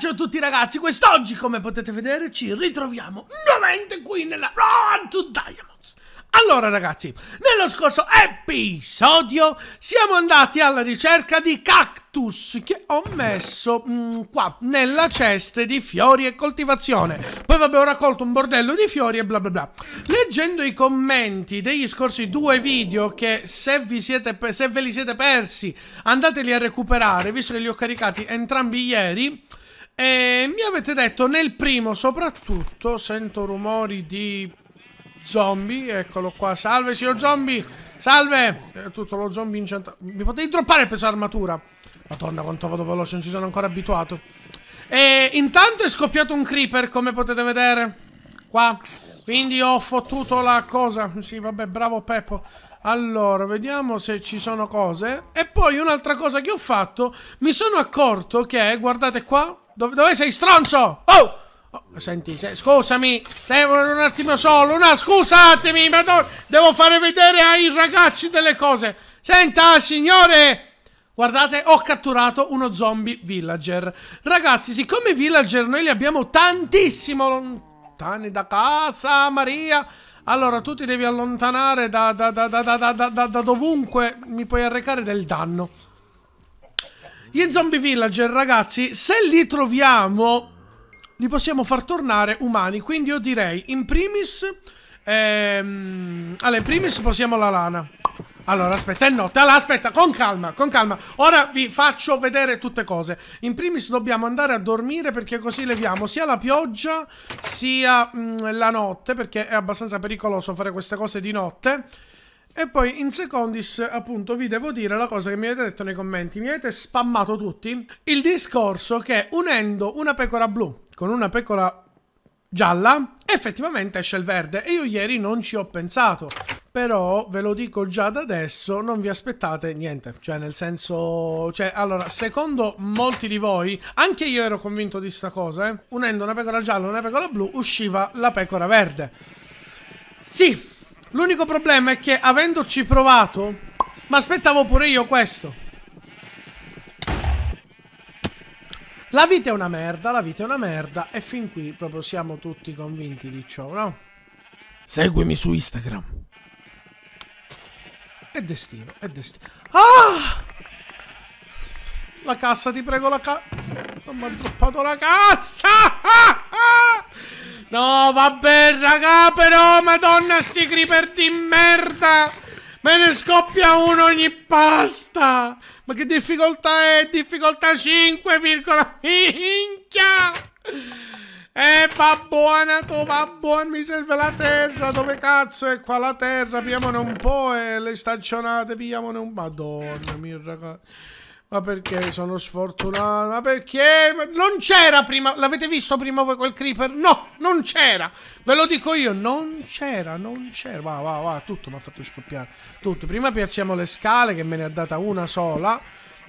Ciao a tutti ragazzi, quest'oggi come potete vedere ci ritroviamo nuovamente qui nella Road to Diamonds Allora ragazzi, nello scorso episodio siamo andati alla ricerca di cactus che ho messo mh, mm, qua nella cesta di fiori e coltivazione Poi vabbè ho raccolto un bordello di fiori e bla bla bla Leggendo i commenti degli scorsi due video che se, siete, se ve li siete persi andateli a recuperare Visto che li ho caricati entrambi ieri e mi avete detto nel primo soprattutto sento rumori di zombie. Eccolo qua. Salve, signor zombie. Salve. Eh, tutto lo zombie incentrato. Mi potevi droppare il peso armatura. Madonna, quanto vado veloce. Non ci sono ancora abituato. E intanto è scoppiato un creeper, come potete vedere. Qua. Quindi ho fottuto la cosa. Sì, vabbè, bravo Peppo. Allora, vediamo se ci sono cose. E poi un'altra cosa che ho fatto, mi sono accorto che, guardate qua, dove, dove sei, stronzo? Oh! oh senti, se, scusami, devo un attimo solo. Una, scusatemi, ma devo fare vedere ai ragazzi delle cose. Senta, signore! Guardate, ho catturato uno zombie villager. Ragazzi, siccome villager noi li abbiamo tantissimo lontani da casa, Maria... Allora, tu ti devi allontanare da, da, da, da dovunque mi puoi arrecare del danno. Gli zombie villager, ragazzi, se li troviamo, li possiamo far tornare umani. Quindi io direi, in primis... Ehm... Allora, in primis possiamo la lana. Allora, aspetta, è eh, notte. Allora, aspetta, con calma, con calma. Ora vi faccio vedere tutte cose. In primis dobbiamo andare a dormire perché così leviamo sia la pioggia sia mh, mm, la notte, perché è abbastanza pericoloso fare queste cose di notte. E poi in secondis, appunto, vi devo dire la cosa che mi avete detto nei commenti. Mi avete spammato tutti il discorso che unendo una pecora blu con una pecora gialla, effettivamente esce il verde. E io ieri non ci ho pensato. Però ve lo dico già da adesso, non vi aspettate niente. Cioè, nel senso... Cioè, allora, secondo molti di voi, anche io ero convinto di sta cosa, eh, unendo una pecora gialla e una pecora blu, usciva la pecora verde. Sì, L'unico problema è che avendoci provato, ma aspettavo pure io questo. La vita è una merda, la vita è una merda e fin qui proprio siamo tutti convinti di ciò, no? Seguimi su Instagram. È destino, è destino. Ah! La cassa, ti prego, la cassa. Mi ha droppato la cassa! no, vabbè, raga, però, madonna, sti creeper di merda! Me ne scoppia uno ogni pasta! Ma che difficoltà è? Difficoltà 5, virgola, minchia! Eh, va buona, tu mi serve la terra, dove cazzo è qua la terra? Piamone un po' e le staccionate, piamone un... Madonna mia, ragazzi... Ma perché sono sfortunato? Ma perché? Non c'era prima. L'avete visto prima voi quel creeper? No, non c'era. Ve lo dico io, non c'era, non c'era. Va, va, va, tutto mi ha fatto scoppiare. Tutto. Prima piazziamo le scale che me ne ha data una sola.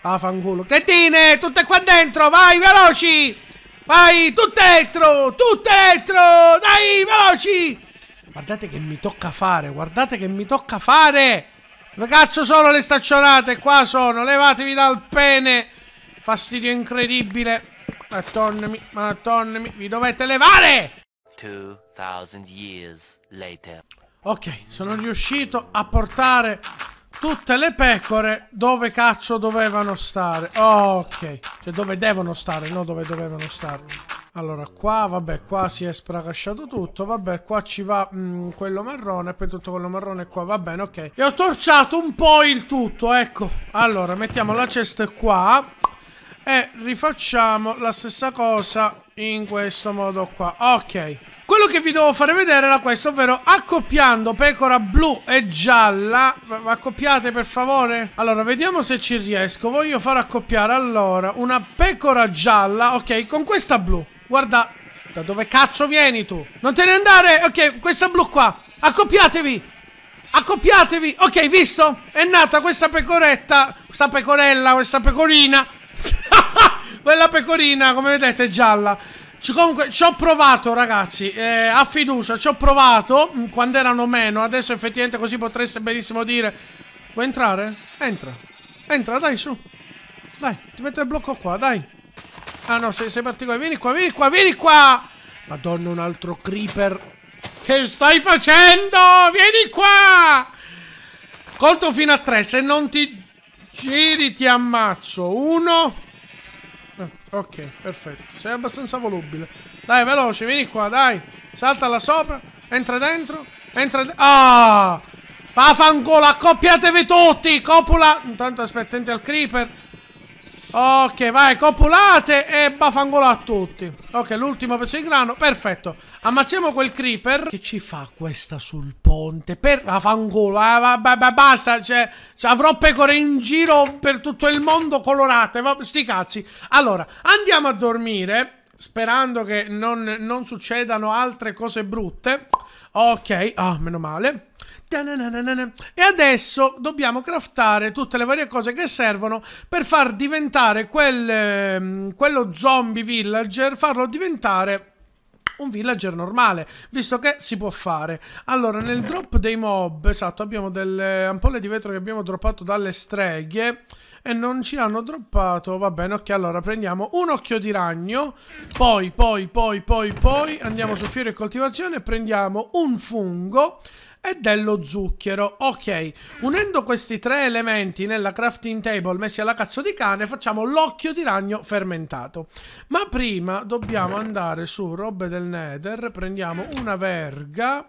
Ah, fanculo. Cretine, tutte qua dentro, vai, veloci. Vai, tutte dentro, tutte dentro. Dai, veloci. Guardate che mi tocca fare, guardate che mi tocca fare. Dove cazzo sono le staccionate? Qua sono, levatevi dal pene. Fastidio incredibile. Madonnami, madonnami, vi dovete levare! 2000 years later. Ok, sono riuscito a portare tutte le pecore dove cazzo dovevano stare. ok, cioè dove devono stare, non dove dovevano stare. Allora, qua, vabbè, qua si è spracasciato tutto. Vabbè, qua ci va mh, mm, quello marrone, poi tutto quello marrone qua. Va bene, ok. E ho torciato un po' il tutto, ecco. Allora, mettiamo la cesta qua. E rifacciamo la stessa cosa in questo modo qua. Ok. Quello che vi devo fare vedere era questo, ovvero accoppiando pecora blu e gialla. Accoppiate per favore? Allora, vediamo se ci riesco. Voglio far accoppiare allora una pecora gialla, ok, con questa blu. Guarda, da dove cazzo vieni tu? Non te ne andare! Ok, questa blu qua. Accoppiatevi! Accoppiatevi! Ok, visto? È nata questa pecoretta, questa pecorella, questa pecorina. Quella pecorina, come vedete, è gialla. C comunque, ci ho provato, ragazzi, eh, a fiducia, ci ho provato, mh, mm, quando erano meno. Adesso effettivamente così potreste benissimo dire... Vuoi entrare? Entra. Entra, dai, su. Dai, ti metto il blocco qua, dai. Ah no, sei, sei particolare. Vieni qua, vieni qua, vieni qua! Madonna, un altro creeper. Che stai facendo? Vieni qua! Conto fino a tre, se non ti giri ti ammazzo. Uno... Ah, ok, perfetto. Sei abbastanza volubile. Dai, veloce, vieni qua, dai. Salta là sopra, entra dentro, entra... De ah! Vaffanculo, accoppiatevi tutti! Copula... Intanto aspetta, al creeper. Ok, vai, copulate e baffangola a tutti. Ok, l'ultimo pezzo di grano, perfetto. Ammazziamo quel creeper. Che ci fa questa sul ponte? Per la ah, eh, va, va, basta, cioè, cioè, avrò pecore in giro per tutto il mondo colorate, va, sti cazzi. Allora, andiamo a dormire, sperando che non, non succedano altre cose brutte. Ok, ah, meno male. E adesso dobbiamo craftare tutte le varie cose che servono per far diventare quel, ehm, quello zombie villager, farlo diventare un villager normale, visto che si può fare. Allora, nel drop dei mob, esatto, abbiamo delle ampolle di vetro che abbiamo droppato dalle streghe e non ci hanno droppato. Va bene, ok, allora prendiamo un occhio di ragno, poi, poi, poi, poi, poi, andiamo su fiore e coltivazione, e prendiamo un fungo e dello zucchero. Ok, unendo questi tre elementi nella crafting table messi alla cazzo di cane, facciamo l'occhio di ragno fermentato. Ma prima dobbiamo andare su robe del nether, prendiamo una verga,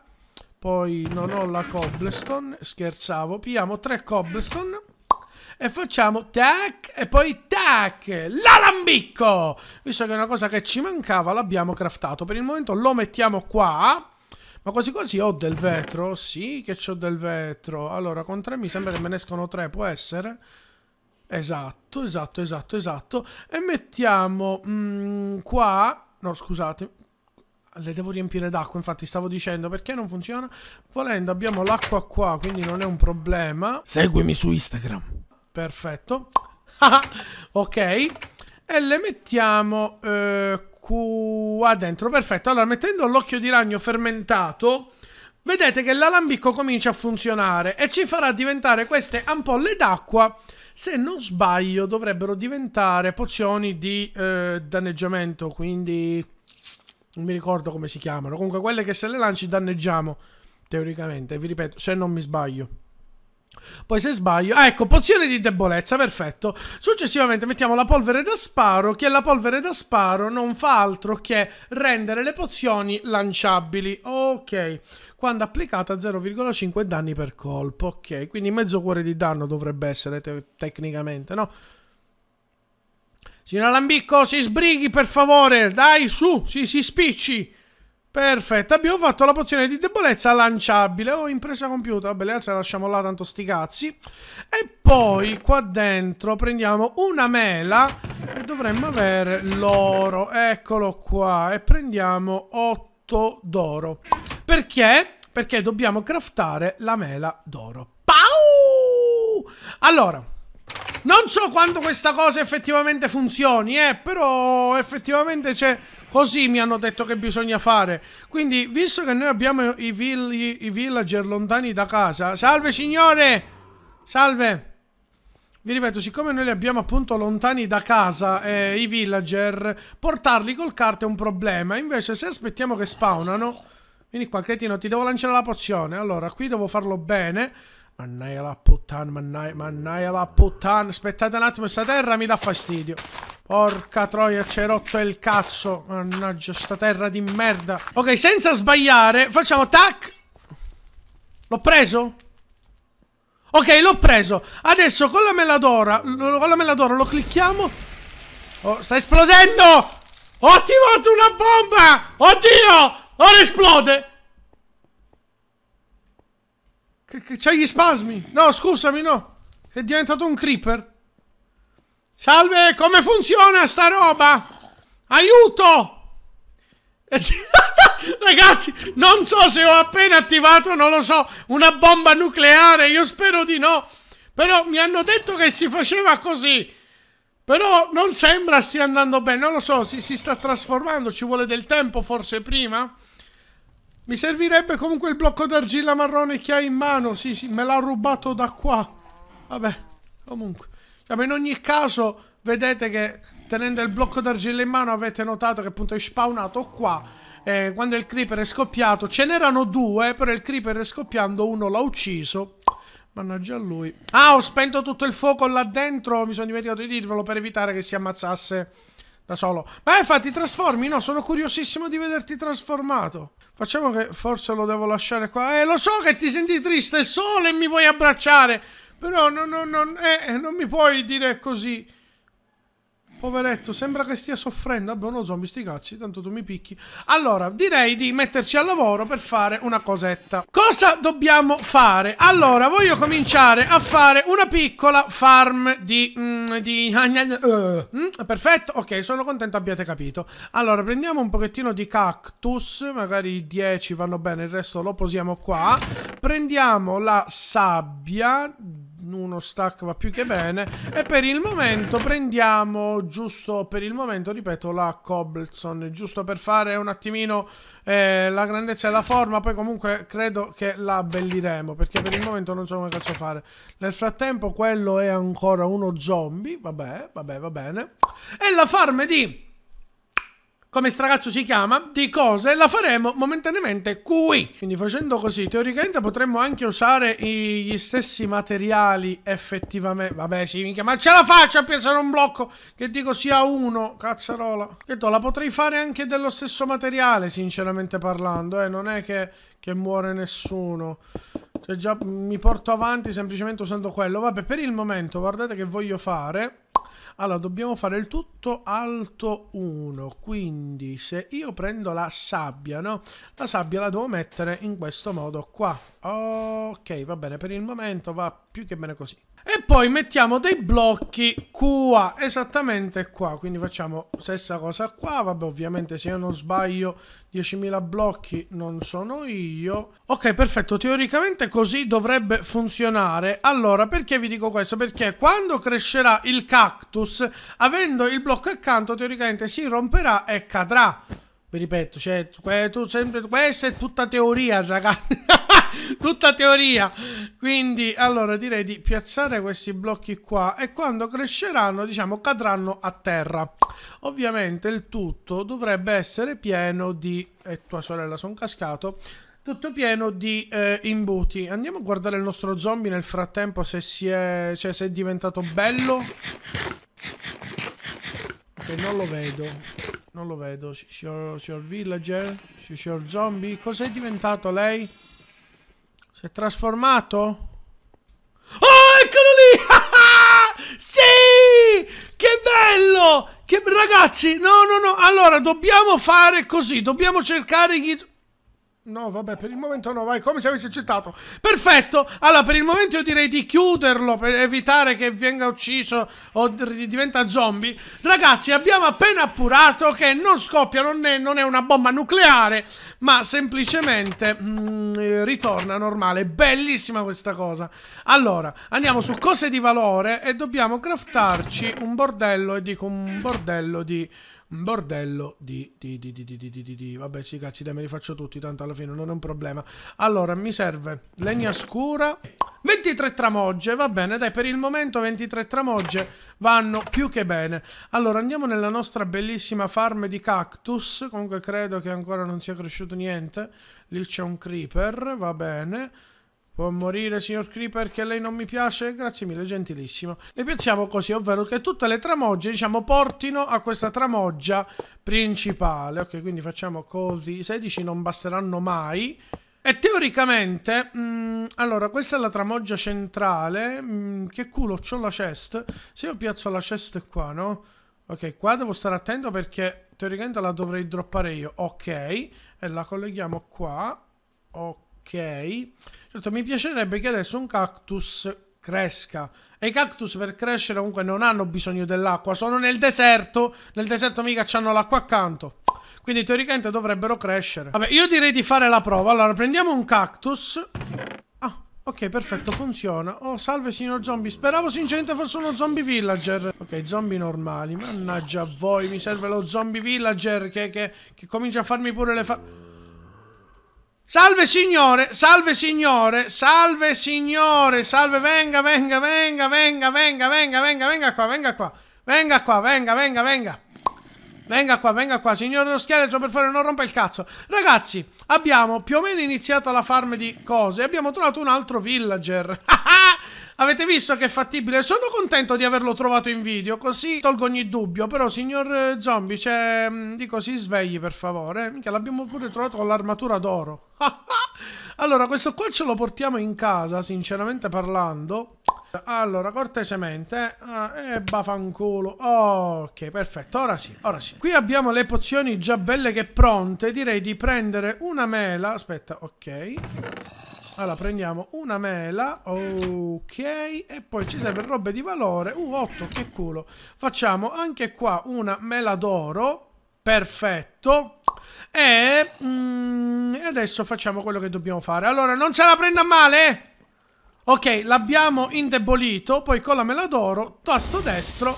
poi non ho la cobblestone, scherzavo, pigliamo tre cobblestone e facciamo tac e poi tac l'alambicco visto che è una cosa che ci mancava l'abbiamo craftato per il momento lo mettiamo qua ma quasi quasi ho del vetro? Sì che ho del vetro. Allora, con tre mi sembra che me ne escono tre, può essere? Esatto, esatto, esatto, esatto. E mettiamo mm, qua... No, scusate. Le devo riempire d'acqua, infatti stavo dicendo perché non funziona. Volendo abbiamo l'acqua qua, quindi non è un problema. Seguimi su Instagram. Perfetto. ok. E le mettiamo eh, qua dentro. Perfetto, allora mettendo l'occhio di ragno fermentato, vedete che l'alambicco comincia a funzionare e ci farà diventare queste ampolle d'acqua, se non sbaglio dovrebbero diventare pozioni di eh, danneggiamento, quindi non mi ricordo come si chiamano, comunque quelle che se le lanci danneggiamo, teoricamente, vi ripeto, se non mi sbaglio. Poi se sbaglio... Ah, ecco, pozione di debolezza, perfetto. Successivamente mettiamo la polvere da sparo, che la polvere da sparo non fa altro che rendere le pozioni lanciabili. Ok, quando applicata 0,5 danni per colpo. Ok, quindi mezzo cuore di danno dovrebbe essere te tecnicamente, no? Signor Alambicco, si sbrighi per favore, dai, su, si, si spicci. Perfetto, abbiamo fatto la pozione di debolezza lanciabile. Ho oh, impresa compiuta, vabbè, le altre le lasciamo là, tanto sti cazzi. E poi qua dentro prendiamo una mela e dovremmo avere l'oro. Eccolo qua. E prendiamo 8 d'oro. Perché? Perché dobbiamo craftare la mela d'oro. Pau! Allora, non so quanto questa cosa effettivamente funzioni, eh, però effettivamente c'è... Così mi hanno detto che bisogna fare. Quindi, visto che noi abbiamo i, vill i villager lontani da casa... Salve, signore! Salve! Vi ripeto, siccome noi li abbiamo appunto lontani da casa, eh, i villager, portarli col cart è un problema. Invece, se aspettiamo che spawnano... Vieni qua, cretino, ti devo lanciare la pozione. Allora, qui devo farlo bene. Mannaia la puttana, mannaia, mannaia la puttana. Aspettate un attimo, sta terra mi dà fastidio. Porca troia, ci hai rotto il cazzo. Mannaggia, sta terra di merda. Ok, senza sbagliare, facciamo tac. L'ho preso? Ok, l'ho preso. Adesso con la meladora, con la meladora lo clicchiamo. Oh, sta esplodendo! Ho attivato una bomba! Oddio! Ora esplode! Che, che c'hai gli spasmi? No, scusami, no. È diventato un creeper. Salve, come funziona sta roba? Aiuto! Ragazzi, non so se ho appena attivato, non lo so, una bomba nucleare, io spero di no. Però mi hanno detto che si faceva così. Però non sembra stia andando bene, non lo so, si, si sta trasformando, ci vuole del tempo forse prima? Mi servirebbe comunque il blocco d'argilla marrone che ha in mano. Sì, sì, me l'ha rubato da qua. Vabbè, comunque. Cioè, in ogni caso, vedete che tenendo il blocco d'argilla in mano avete notato che appunto è spawnato qua. Eh, quando il creeper è scoppiato, ce n'erano due, però il creeper è scoppiando, uno l'ha ucciso. Mannaggia lui. Ah, ho spento tutto il fuoco là dentro, mi sono dimenticato di dirvelo per evitare che si ammazzasse da solo. Ma infatti, trasformi? No, sono curiosissimo di vederti trasformato. Facciamo che forse lo devo lasciare qua. Eh, lo so che ti senti triste, solo e mi vuoi abbracciare. Però no, no, no, eh, non mi puoi dire così. Poveretto, sembra che stia soffrendo. Vabbè, uno zombie, sti cazzi, tanto tu mi picchi. Allora, direi di metterci al lavoro per fare una cosetta. Cosa dobbiamo fare? Allora, voglio cominciare a fare una piccola farm di... Mm, di... Mm, perfetto, ok, sono contento abbiate capito. Allora, prendiamo un pochettino di cactus, magari 10 vanno bene, il resto lo posiamo qua. Prendiamo la sabbia uno stack va più che bene. E per il momento prendiamo, giusto per il momento, ripeto, la cobblestone giusto per fare un attimino eh, la grandezza e la forma. Poi comunque credo che la abbelliremo, perché per il momento non so come cazzo fare. Nel frattempo quello è ancora uno zombie, vabbè, vabbè, va bene. E la farm di come stragazzo si chiama, di cose, la faremo momentaneamente qui. Quindi facendo così, teoricamente potremmo anche usare gli stessi materiali effettivamente. Vabbè, sì, minchia, ma ce la faccio a piazzare un blocco che dico sia uno, cazzarola. Che to, la potrei fare anche dello stesso materiale, sinceramente parlando, eh, non è che, che muore nessuno. Cioè già mi porto avanti semplicemente usando quello. Vabbè, per il momento, guardate che voglio fare... Allora, dobbiamo fare il tutto alto 1, quindi se io prendo la sabbia, no? La sabbia la devo mettere in questo modo qua. Ok, va bene, per il momento va più che bene così. E poi mettiamo dei blocchi qua, esattamente qua. Quindi facciamo stessa cosa qua. Vabbè, ovviamente se io non sbaglio 10.000 blocchi non sono io. Ok, perfetto. Teoricamente così dovrebbe funzionare. Allora, perché vi dico questo? Perché quando crescerà il cactus, avendo il blocco accanto, teoricamente si romperà e cadrà. Vi ripeto, cioè, tu sempre, questa è tutta teoria, ragazzi. tutta teoria. Quindi, allora, direi di piazzare questi blocchi qua e quando cresceranno, diciamo, cadranno a terra. Ovviamente il tutto dovrebbe essere pieno di... E eh, tua sorella, sono cascato tutto pieno di eh, imbuti. Andiamo a guardare il nostro zombie nel frattempo se si è... cioè se è diventato bello. Che non lo vedo. Non lo vedo. Signor, signor villager, signor zombie, cos'è diventato lei? Si è trasformato? Oh, eccolo lì! sì! Che bello! Che... Ragazzi, no, no, no. Allora, dobbiamo fare così. Dobbiamo cercare... Gli... No, vabbè, per il momento no, vai come se avessi accettato. Perfetto! Allora, per il momento io direi di chiuderlo per evitare che venga ucciso o diventa zombie. Ragazzi, abbiamo appena appurato che non scoppia, non è, non è una bomba nucleare, ma semplicemente mh, mm, ritorna normale. Bellissima questa cosa. Allora, andiamo su cose di valore e dobbiamo craftarci un bordello e dico un bordello di un bordello di, di, di, di Vabbè, sì, cazzi, dai, me li faccio tutti, tanto alla fine non è un problema. Allora, mi serve legna scura, 23 tramogge, va bene, dai, per il momento 23 tramogge vanno più che bene. Allora, andiamo nella nostra bellissima farm di cactus, comunque credo che ancora non sia cresciuto niente. Lì c'è un creeper, va bene. Può morire, signor Creeper, che lei non mi piace? Grazie mille, gentilissimo. Le piazziamo così, ovvero che tutte le tramogge, diciamo, portino a questa tramoggia principale. Ok, quindi facciamo così. 16 non basteranno mai. E teoricamente, mh, mm, allora, questa è la tramoggia centrale. Mh, mm, che culo, ho la chest. Se io piazzo la chest qua, no? Ok, qua devo stare attento perché teoricamente la dovrei droppare io. Ok, e la colleghiamo qua. Ok. Ok. Certo, mi piacerebbe che adesso un cactus cresca. E i cactus per crescere comunque non hanno bisogno dell'acqua, sono nel deserto. Nel deserto mica c'hanno l'acqua accanto. Quindi teoricamente dovrebbero crescere. Vabbè, io direi di fare la prova. Allora, prendiamo un cactus. Ah, ok, perfetto, funziona. Oh, salve signor zombie. Speravo sinceramente fosse uno zombie villager. Ok, zombie normali. Mannaggia a voi, mi serve lo zombie villager che, che, che comincia a farmi pure le fa... Salve signore, salve signore, salve signore, salve, venga, venga, venga, venga, venga, venga, venga, venga qua, venga qua, venga qua, venga, venga, venga. Venga qua, venga qua, signor lo scheletro, per favore, non rompa il cazzo. Ragazzi, abbiamo più o meno iniziato la farm di cose. Abbiamo trovato un altro villager. Avete visto che è fattibile? Sono contento di averlo trovato in video, così tolgo ogni dubbio. Però, signor eh, Zombie, cioè, dico, si svegli per favore. Eh, Mica, l'abbiamo pure trovato con l'armatura d'oro. allora, questo qua ce lo portiamo in casa, sinceramente parlando. Allora, cortesemente. Ah, e eh, bafanculo. Oh, ok, perfetto. Ora sì, ora sì. Qui abbiamo le pozioni già belle che pronte. Direi di prendere una mela. Aspetta, ok. Allora, prendiamo una mela, ok, e poi ci serve robe di valore. Uh, 8, che culo. Facciamo anche qua una mela d'oro, perfetto. E, mm, adesso facciamo quello che dobbiamo fare. Allora, non ce la prenda male! Ok, l'abbiamo indebolito, poi con la mela d'oro, tasto destro,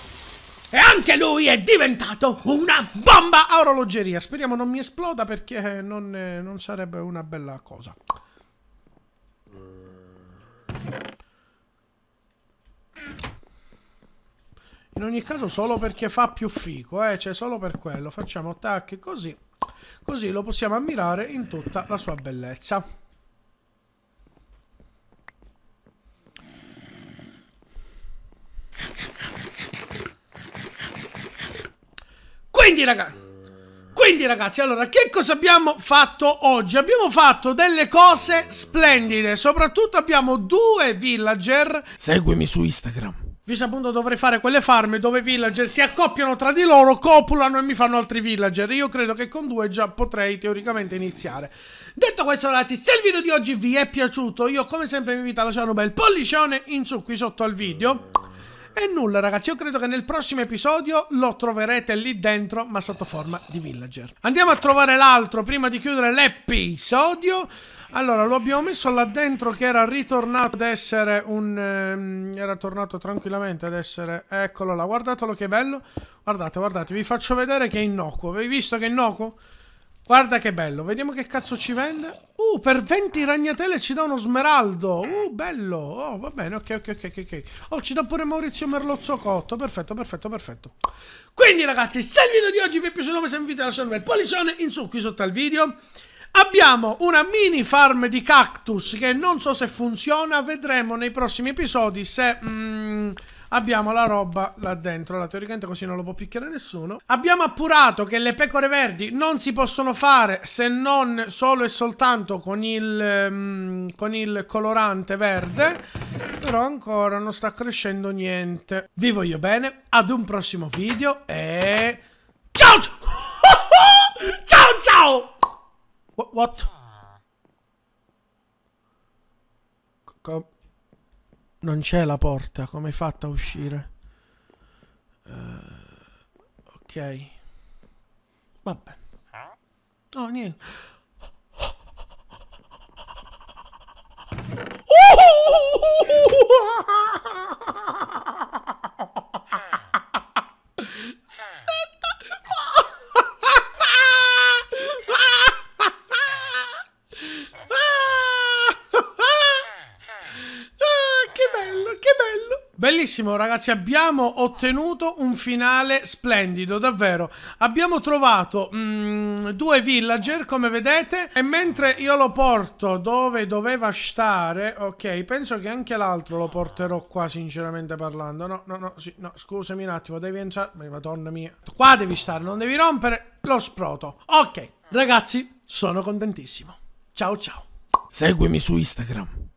e anche lui è diventato una bomba a orologeria. Speriamo non mi esploda perché non, eh, non sarebbe una bella cosa. In ogni caso solo perché fa più fico, eh? cioè solo per quello. Facciamo tac così. Così lo possiamo ammirare in tutta la sua bellezza. Quindi ragazzi... Quindi ragazzi, allora, che cosa abbiamo fatto oggi? Abbiamo fatto delle cose splendide, soprattutto abbiamo due villager. Seguimi su Instagram. Visto appunto dovrei fare quelle farm dove i villager si accoppiano tra di loro, copulano e mi fanno altri villager. Io credo che con due già potrei teoricamente iniziare. Detto questo ragazzi, se il video di oggi vi è piaciuto, io come sempre vi invito a lasciare un bel pollicione in su qui sotto al video. E nulla ragazzi, io credo che nel prossimo episodio lo troverete lì dentro, ma sotto forma di villager. Andiamo a trovare l'altro prima di chiudere l'episodio. Allora, lo abbiamo messo là dentro che era ritornato ad essere un... Ehm, era tornato tranquillamente ad essere... Eccolo là, guardatelo che bello. Guardate, guardate, vi faccio vedere che è innocuo. Avete visto che è innocuo? Guarda che bello, vediamo che cazzo ci vende. Uh, per 20 ragnatele ci dà uno smeraldo. Uh, bello. Oh, va bene, ok, ok, ok, ok. Oh, ci dà pure Maurizio Merlozzo cotto. Perfetto, perfetto, perfetto. Quindi ragazzi, se il video di oggi vi è piaciuto, come sempre, lasciate un bel pollicione in su qui sotto al video. Abbiamo una mini farm di cactus che non so se funziona. Vedremo nei prossimi episodi se... Mm, Abbiamo la roba là dentro. Allora, teoricamente così non lo può picchiare nessuno. Abbiamo appurato che le pecore verdi non si possono fare se non solo e soltanto con il, um, con il colorante verde. Però ancora non sta crescendo niente. Vi voglio bene. Ad un prossimo video e... Ciao! Ciao ciao! ciao! what? Co non c'è la porta, come hai fatto a uscire? Uh, ok. Vabbè. No, oh, niente. Bellissimo ragazzi, abbiamo ottenuto un finale splendido, davvero. Abbiamo trovato mh, mm, due villager, come vedete, e mentre io lo porto dove doveva stare, ok, penso che anche l'altro lo porterò qua, sinceramente parlando. No, no, no, sì, no, scusami un attimo, devi entrare, madonna mia. Qua devi stare, non devi rompere lo sproto. Ok, ragazzi, sono contentissimo. Ciao ciao. Seguimi su Instagram.